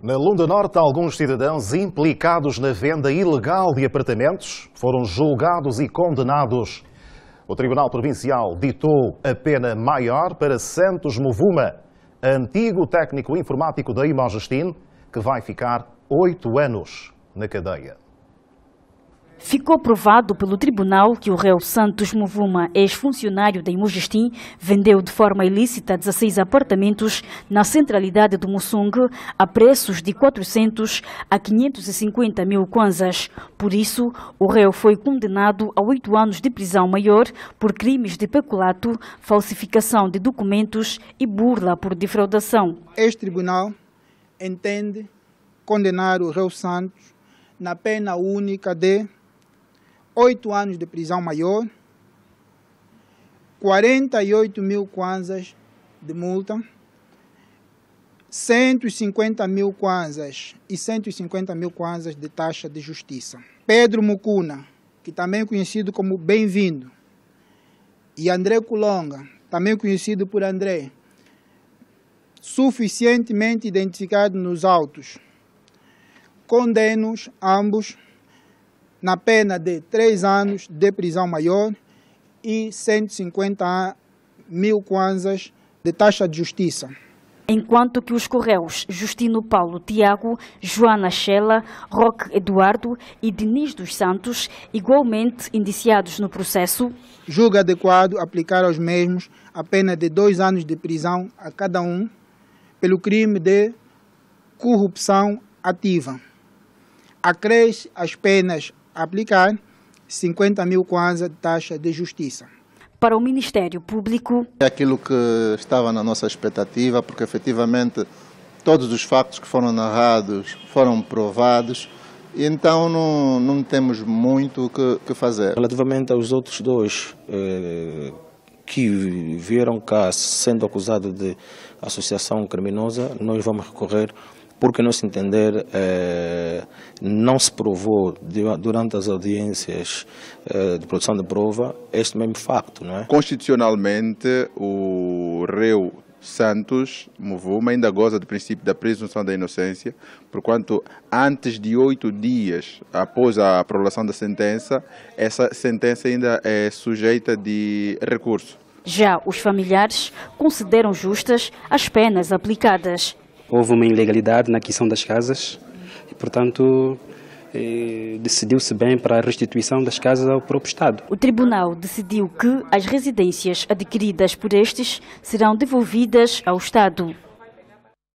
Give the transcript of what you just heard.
Na Lunda Norte, alguns cidadãos implicados na venda ilegal de apartamentos foram julgados e condenados. O Tribunal Provincial ditou a pena maior para Santos Movuma, antigo técnico informático da Imogestine, que vai ficar oito anos na cadeia. Ficou provado pelo tribunal que o réu Santos Movuma, ex-funcionário da Imogestim, vendeu de forma ilícita 16 apartamentos na centralidade do Mussung a preços de 400 a 550 mil kwanzas. Por isso, o réu foi condenado a oito anos de prisão maior por crimes de peculato, falsificação de documentos e burla por defraudação. Este tribunal entende condenar o réu Santos na pena única de oito anos de prisão maior, 48 mil kwanzas de multa, 150 mil kwanzas e 150 mil kwanzas de taxa de justiça. Pedro Mucuna, que também é conhecido como Bem-vindo, e André Colonga, também conhecido por André, suficientemente identificado nos autos, condenos ambos na pena de três anos de prisão maior e 150 mil kwanzas de taxa de justiça. Enquanto que os Correios Justino Paulo Tiago, Joana Chela, Roque Eduardo e Diniz dos Santos, igualmente indiciados no processo, julga adequado aplicar aos mesmos a pena de dois anos de prisão a cada um pelo crime de corrupção ativa. Acresce as penas aplicar 50 mil kwanza de taxa de justiça. Para o Ministério Público. É aquilo que estava na nossa expectativa, porque efetivamente todos os factos que foram narrados foram provados. E então não, não temos muito o que, que, fazer. Relativamente aos outros dois eh, que vieram cá sendo acusados de associação criminosa, nós vamos recorrer porque, a nosso entender, eh, não se provou durante as audiências eh, de produção de prova este mesmo facto. Não é? Constitucionalmente, o réu Santos Movuma ainda goza do princípio da presunção da inocência, porquanto antes de oito dias após a aprovação da sentença, essa sentença ainda é sujeita de recurso. Já os familiares consideram justas as penas aplicadas houve uma ilegalidade na aquisição das casas e, portanto, eh, decidiu-se bem para a restituição das casas ao próprio Estado. O Tribunal decidiu que as residências adquiridas por estes serão devolvidas ao Estado.